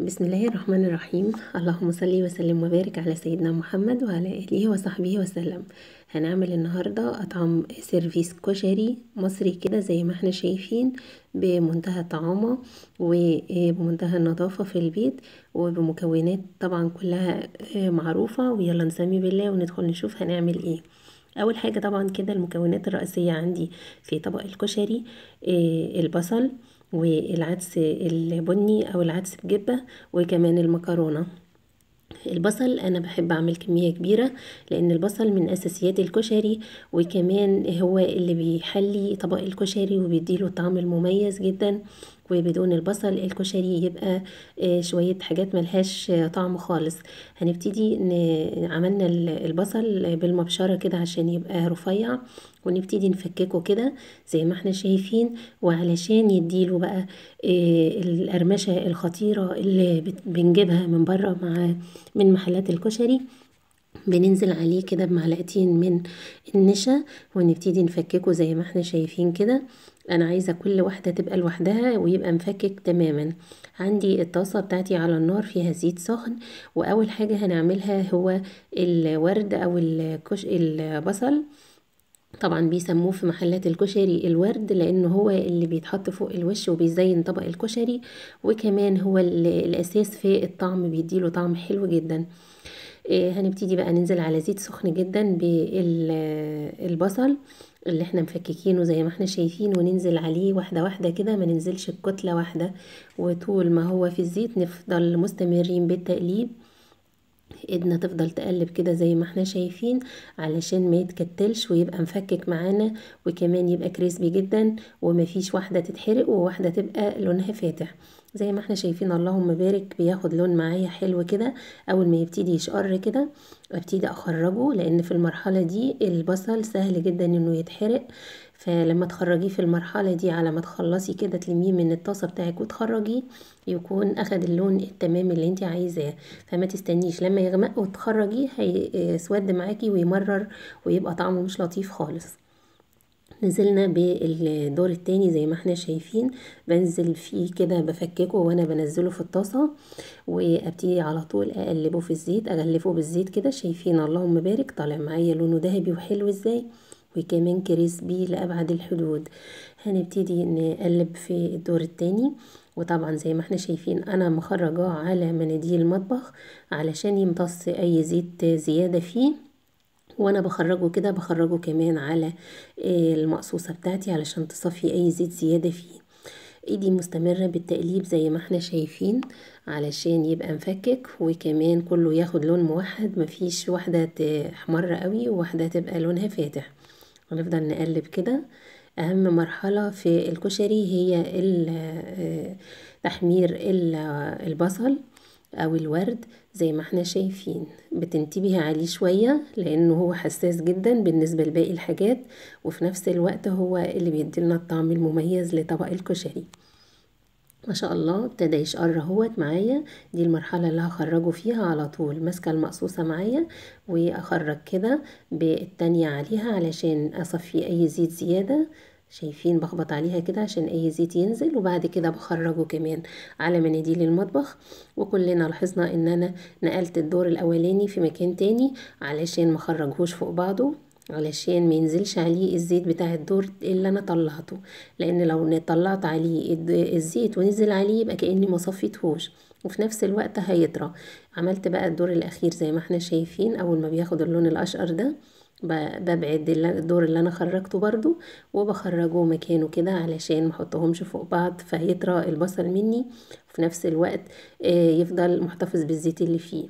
بسم الله الرحمن الرحيم اللهم صل وسلم وبارك على سيدنا محمد وعلى اله وصحبه وسلم هنعمل النهارده اطعم سيرفيس كشري مصري كده زي ما احنا شايفين بمنتهى الطعامه وبمنتهى النظافه في البيت وبمكونات طبعا كلها معروفه ويلا نسمي بالله وندخل نشوف هنعمل ايه اول حاجه طبعا كده المكونات الرئيسيه عندي في طبق الكشري آه، البصل والعدس البني او العدس بجبه وكمان المكرونه البصل انا بحب اعمل كميه كبيره لان البصل من اساسيات الكشري وكمان هو اللي بيحلي طبق الكشري وبيديله طعم المميز جدا وبدون البصل الكشري يبقى آه، شوية حاجات ملهاش طعم خالص هنبتدي عملنا البصل بالمبشرة كده عشان يبقى رفيع ونبتدي نفككه كده زي ما احنا شايفين وعلشان يديله بقى آه، القرمشة الخطيرة اللي بنجيبها من بره مع من محلات الكشري بننزل عليه كده بمعلقتين من النشا ونبتدي نفككه زي ما احنا شايفين كده انا عايزه كل واحده تبقى لوحدها ويبقى مفكك تماما عندي الطاسه بتاعتي على النار فيها زيت سخن واول حاجه هنعملها هو الورد او الكش البصل طبعا بيسموه في محلات الكشري الورد لانه هو اللي بيتحط فوق الوش وبيزين طبق الكشري وكمان هو الاساس في الطعم بيديله طعم حلو جدا آه، هنبتدي بقى ننزل على زيت سخن جدا بالبصل اللي احنا مفككينه زي ما احنا شايفين وننزل عليه واحدة واحدة كده ما ننزلش الكتلة واحدة وطول ما هو في الزيت نفضل مستمرين بالتقليب ايدنا تفضل تقلب كده زي ما احنا شايفين علشان ما يتكتلش ويبقى مفكك معانا وكمان يبقى كريسبي جدا ومفيش واحدة تتحرق وواحدة تبقى لونها فاتح زي ما احنا شايفين اللهم بارك بياخد لون معايا حلو كده اول ما يبتدي يشقر كده ابتدي اخرجه لان في المرحلة دي البصل سهل جدا انه يتحرق فلما تخرجيه في المرحلة دي على ما تخلصي كده تلميه من الطاسة بتاعك وتخرجيه يكون اخد اللون التمام اللي انت عايزاه فما تستنيش لما يغمق وتخرجيه هيسود معاكي ويمرر ويبقى طعمه مش لطيف خالص نزلنا بالدور التاني زي ما احنا شايفين بنزل فيه كده بفككه وانا بنزله في الطاسة وابتدي على طول اقلبه في الزيت اغلفه بالزيت كده شايفين اللهم بارك طالع معايا لونه ذهبي وحلو ازاي وكمان كريسبي لأبعد الحدود هنبتدي نقلب في الدور التاني وطبعا زي ما احنا شايفين انا مخرجاه على مناديل المطبخ علشان يمتص اي زيت زيادة فيه وانا بخرجه كده بخرجه كمان على المقصوصة بتاعتي علشان تصفي اي زيت زيادة فيه ايدي مستمرة بالتقليب زي ما احنا شايفين علشان يبقى مفكك وكمان كله ياخد لون موحد مفيش واحدة تحمر قوي وواحدة تبقى لونها فاتح هنفضل نقلب كده اهم مرحله في الكشري هي آه، تحمير البصل او الورد زي ما احنا شايفين بتنتبه عليه شويه لانه هو حساس جدا بالنسبه لباقي الحاجات وفي نفس الوقت هو اللي بيدي لنا الطعم المميز لطبق الكشري ما شاء الله ابتدى يشقر اهوت معايا دي المرحلة اللي هخرجه فيها على طول ماسكة المقصوصة معايا واخرج كده بالتانية عليها علشان اصفي اي زيت زيادة شايفين بخبط عليها كده عشان اي زيت ينزل وبعد كده بخرجه كمان على مناديل المطبخ وكلنا لاحظنا ان انا نقلت الدور الاولاني في مكان تاني علشان مخرجهوش فوق بعضه علشان ما ينزلش عليه الزيت بتاع الدور اللي انا طلعته لان لو طلعت عليه الزيت ونزل عليه يبقى كاني ما صفيتهوش وفي نفس الوقت هيطرى عملت بقى الدور الاخير زي ما احنا شايفين اول ما بياخد اللون الاشقر ده ببعد الدور اللي انا خرجته برضو وبخرجه مكانه كده علشان محطهمش فوق بعض فيطرى البصل مني وفي نفس الوقت آه، يفضل محتفظ بالزيت اللي فيه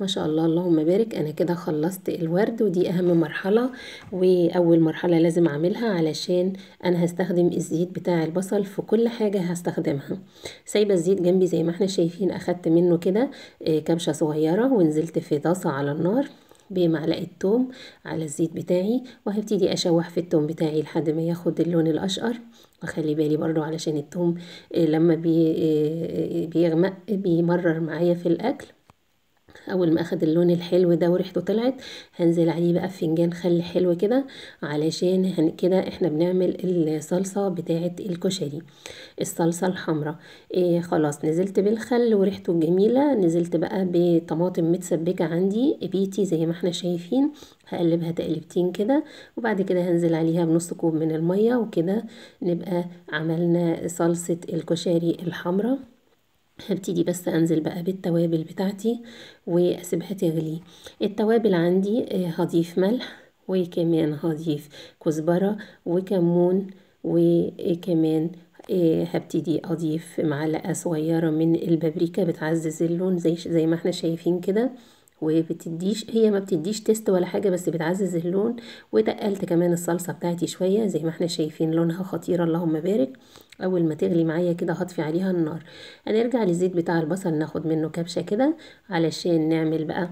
ما شاء الله اللهم بارك انا كده خلصت الورد ودي اهم مرحله واول مرحله لازم اعملها علشان انا هستخدم الزيت بتاع البصل في كل حاجه هستخدمها سايبه الزيت جنبي زي ما احنا شايفين اخدت منه كده آه، كبشه صغيره ونزلت في طاسه على النار بمعلقه توم على الزيت بتاعي وهبتدي اشوح في التوم بتاعي لحد ما ياخد اللون الاشقر وخلي بالي برضو علشان التوم آه، لما آه، بيغمق بيمرر معايا في الاكل اول ما اخد اللون الحلو ده وريحته طلعت هنزل عليه بقى فنجان خل حلو كده علشان كده احنا بنعمل الصلصه بتاعه الكشري الصلصه الحمراء إيه خلاص نزلت بالخل وريحته جميله نزلت بقى بطماطم متسبكه عندي بيتي زي ما احنا شايفين هقلبها تقلبتين كده وبعد كده هنزل عليها بنص كوب من الميه وكده نبقى عملنا صلصه الكشري الحمراء هبتدي بس انزل بقى بالتوابل بتاعتي واسيبها تغلي التوابل عندي آه، هضيف ملح وكمان هضيف كزبرة وكمون وكمان آه، هبتدي اضيف معلقة صغيرة من البابريكا بتعزز اللون زي, زي ما احنا شايفين كده وبتديش هي ما بتديش تيست ولا حاجه بس بتعزز اللون وتقلت كمان الصلصه بتاعتي شويه زي ما احنا شايفين لونها خطيره اللهم بارك اول ما تغلي معايا كده هطفي عليها النار هنرجع للزيت بتاع البصل ناخد منه كبشه كده علشان نعمل بقى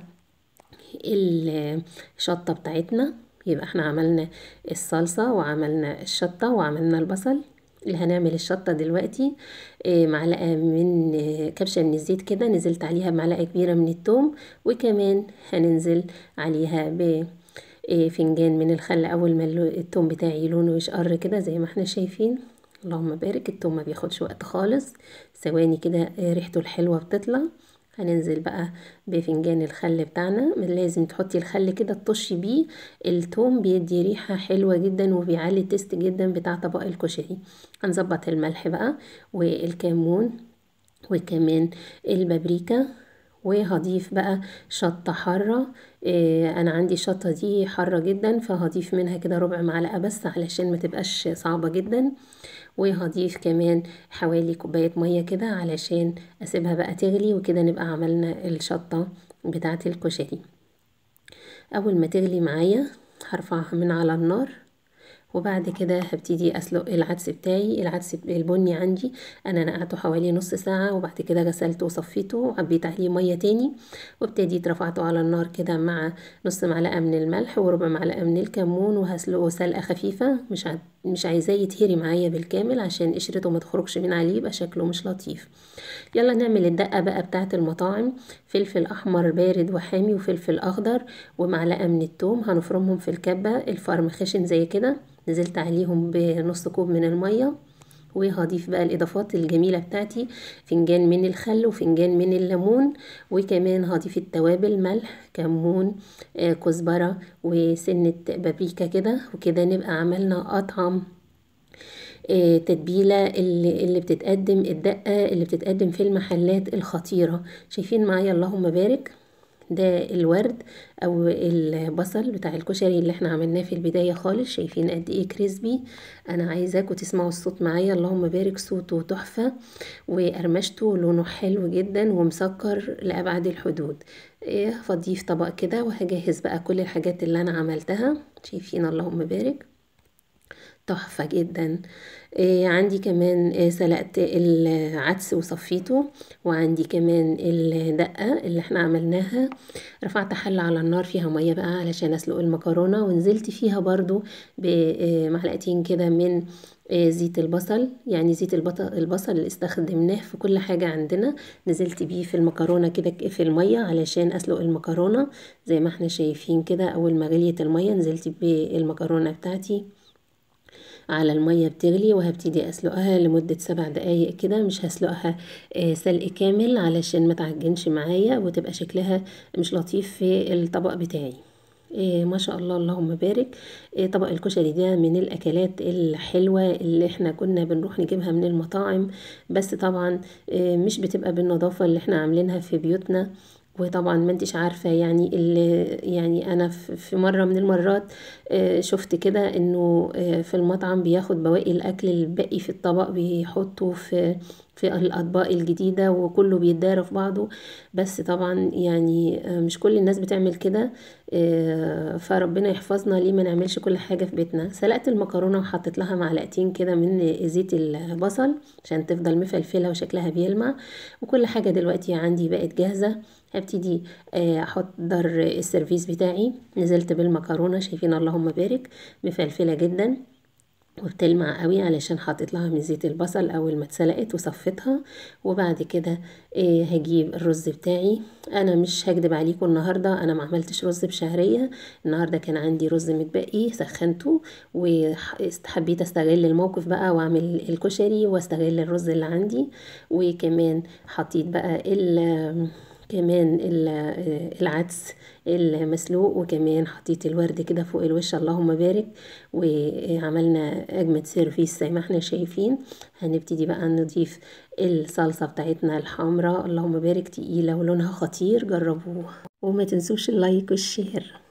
الشطه بتاعتنا يبقى احنا عملنا الصلصه وعملنا الشطه وعملنا البصل اللي هنعمل الشطة دلوقتي آه، معلقة من آه، كبشة من الزيت كده نزلت عليها بمعلقة كبيرة من التوم وكمان هننزل عليها ب آه، فنجان من الخل اول ما التوم بتاعي لونه يشقر كده زي ما احنا شايفين اللهم بارك التوم ما بياخدش وقت خالص ثواني كده ريحته الحلوه بتطلع هننزل بقى بفنجان الخل بتاعنا من لازم تحطي الخل كده تطشي بيه التوم بيدي ريحة حلوة جدا وبيعلي تيست جدا بتاع طبق الكشري هنظبط الملح بقى والكمون وكمان البابريكا وهضيف بقى شطة حارة إيه انا عندي الشطة دي حارة جدا فهضيف منها كده ربع معلقة بس علشان ما تبقاش صعبة جدا وهضيف كمان حوالي كوباية مية كده علشان اسيبها بقى تغلي وكده نبقى عملنا الشطة بتاعة الكشري اول ما تغلي معايا هرفعها من على النار وبعد كده هبتدي اسلق العدس بتاعي العدس البني عندي انا نقعته حوالي نص ساعه وبعد كده غسلته وصفيته وعبيت عليه ميه تاني وابتديت رفعته على النار كده مع نص معلقه من الملح وربع معلقه من الكمون وهسلقه سلقه خفيفه مش عد... مش عايزاه يتهري معايا بالكامل عشان قشرته ما تخرجش من عليه يبقى شكله مش لطيف يلا نعمل الدقه بقى بتاعه المطاعم فلفل احمر بارد وحامي وفلفل اخضر ومعلقه من التوم هنفرمهم في الكبه الفرم خشن زي كده نزلت عليهم بنص كوب من المية وهضيف بقى الاضافات الجميله بتاعتي فنجان من الخل وفنجان من الليمون وكمان هضيف التوابل ملح كمون آه، كزبره وسنه بابريكا كده وكده نبقى عملنا اطعم آه، تتبيلة اللي, اللي بتتقدم الدقة اللي بتتقدم في المحلات الخطيرة شايفين معايا اللهم بارك ده الورد او البصل بتاع الكشري اللي احنا عملناه في البداية خالص شايفين قد ايه كريسبي انا عايزاكوا تسمعوا الصوت معايا اللهم بارك صوته تحفة وقرمشته لونه حلو جدا ومسكر لابعد الحدود هفضيه في طبق كده وهجهز بقى كل الحاجات اللي انا عملتها شايفين اللهم بارك تحفة جدا آه، عندي كمان آه، سلقت العدس وصفيته وعندي كمان الدقة اللي احنا عملناها رفعت حلة على النار فيها مية بقى علشان اسلق المكرونة ونزلت فيها برضو بمعلقتين آه، كده من زيت البصل يعني زيت البصل اللي استخدمناه في كل حاجة عندنا نزلت بيه في المكرونة كده في المية علشان أسلق المكرونة زي ما احنا شايفين كده أول ما غليت المية نزلت بالمكرونة بتاعتي على المية بتغلي وهبتدي أسلقها لمدة سبع دقايق كده مش هسلقها آه، سلق كامل علشان ما تعجنش معايا وتبقى شكلها مش لطيف في الطبق بتاعي إيه ما شاء الله اللهم بارك إيه طبق الكشري ده من الاكلات الحلوه اللي احنا كنا بنروح نجيبها من المطاعم بس طبعا إيه مش بتبقى بالنظافه اللي احنا عاملينها في بيوتنا وطبعا ما انتش عارفه يعني اللي يعني انا في مره من المرات آه، شفت كده انه آه، في المطعم بياخد بواقي الاكل الباقي في الطبق بيحطه في في الاطباق الجديده وكله بيتدارى في بعضه بس طبعا يعني آه، مش كل الناس بتعمل كده فربنا يحفظنا ليه ما نعملش كل حاجه في بيتنا سلقت المكرونه وحطيت لها معلقتين كده من زيت البصل عشان تفضل مفلفله وشكلها بيلمع وكل حاجه دلوقتي عندي بقت جاهزه هبتدي آه، احضر السيرفيس بتاعي نزلت بالمكرونه شايفين اللهم بارك مفلفله جدا وبتلمع قوي علشان حطيت لها من زيت البصل اول ما اتسلقت وصفتها وبعد كده آه، هجيب الرز بتاعي انا مش هكدب عليكم النهارده انا ما عملتش رز بشهريه النهارده كان عندي رز متبقي سخنته وحبيت استغل الموقف بقى واعمل الكشري واستغل الرز اللي عندي وكمان حطيت بقى كمان العدس المسلوق وكمان حطيت الورد كده فوق الوش اللهم بارك وعملنا اجمد سيرفيس زي ما احنا شايفين هنبتدي بقى نضيف الصلصة بتاعتنا الحمراء اللهم بارك تقيلة ولونها خطير جربوها وما تنسوش اللايك والشير